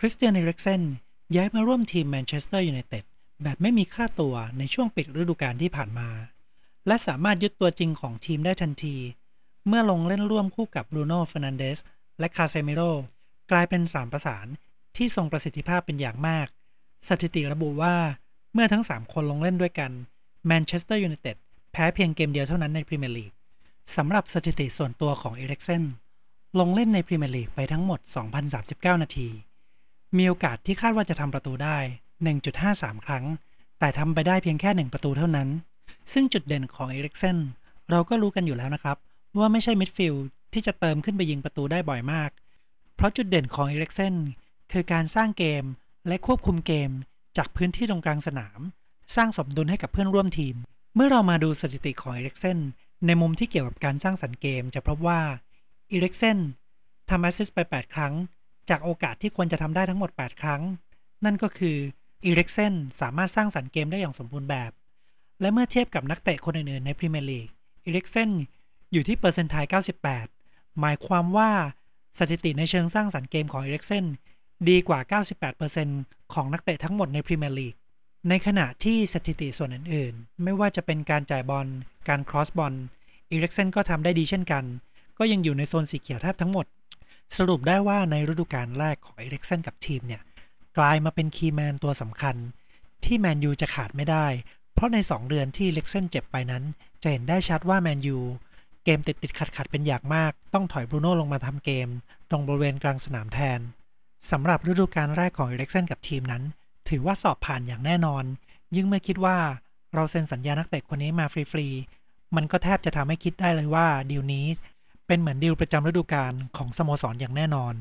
คริสเตียนเอริกเซนย้ายมาร่วมทีมแมนเชสเตอร์ยูไนเต็ดแบบไม่มีค่าตัวในช่วงปิดฤดูกาลที่ผ่านมา และสามารถยึดตัวจริงของทีมได้ทันที เมื่อลงเล่นร่วมคู่กับบรูโน่เฟรนันเดสและคาเซมิโรกลายเป็นสามประสานที่ทรงประสิทธิภาพเป็นอย่างมาก สถิติระบุว่าเมื่อทั้ง 3 คนลงเล่นด้วยกันแมนเชสเตอร์ยูไนเต็ดแพ้เพียงเกมเดียวเท่านั้นในพรีเมียร์ลีกสำหรับสถิติส่วนตัวของเอริกเซนลงเล่นในพรีเมียร์ลีกไปทั้งหมด2,039 นาทีมีโอกาสที่คาดว่าจะทำประตูได้ 1.53 ครั้ง แต่ทำไปได้เพียงแค่ 1 ประตูเท่านั้น ซึ่งจุดเด่นของเอริกเซนเราก็รู้กันอยู่แล้วนะครับ ว่าไม่ใช่มิดฟิลด์ที่จะเติมขึ้นไปยิงประตูได้บ่อยมาก เพราะจุดเด่นของเอริกเซนคือการสร้างเกมและควบคุมเกมจากพื้นที่ตรงกลางสนาม สร้างสมดุลให้กับเพื่อนร่วมทีม เมื่อเรามาดูสถิติของเอริกเซนในมุมที่เกี่ยวกับการสร้างสรรค์เกมจะพบว่าเอริกเซนทำแอสซิสต์ไป 8 ครั้งจากโอกาสที่ควรจะทำได้ทั้งหมด 8 ครั้ง นั่นก็คืออีร็กเซนสามารถสร้างสรรค์เกมได้อย่างสมบูรณ์แบบ และเมื่อเทียบกับนักเตะคนอื่นๆ ในพรีเมียร์ลีกอีร็กเซนอยู่ที่เปอร์เซนต์ไทาย98 หมายความว่าสถิติในเชิงสร้างสรรค์เกมของอีร็กเซนดีกว่า 98%ของนักเตะทั้งหมดในพรีเมียร์ลีก ในขณะที่สถิติส่วนอื่นๆ ไม่ว่าจะเป็นการจ่ายบอล การครอสบอลอีร็กเซนก็ทำได้ดีเช่นกัน ก็ยังอยู่ในโซนสีเขียวแทบทั้งหมดสรุปได้ว่าในฤดูกาลแรกของเอริกเซนกับทีมเนี่ย กลายมาเป็นคีย์แมนตัวสำคัญ ที่แมนยูจะขาดไม่ได้ เพราะใน 2 เดือนที่เล็กเซนเจ็บไปนั้น จะเห็นได้ชัดว่าแมนยูเกมติดติดขัดขัดเป็นอย่างมาก ต้องถอยบรูโน่ลงมาทำเกม ตรงบริเวณกลางสนามแทนสำหรับฤดูกาลแรกของเอริกเซนกับทีมนั้น ถือว่าสอบผ่านอย่างแน่นอน ยิ่งเมื่อคิดว่าเราเซ็นสัญญานักเตะคนนี้มาฟรีๆมันก็แทบจะทำให้คิดได้เลยว่าดีลนี้เป็นเหมือนดีลประจำฤดูกาลของสโมสรอย่างแน่นอน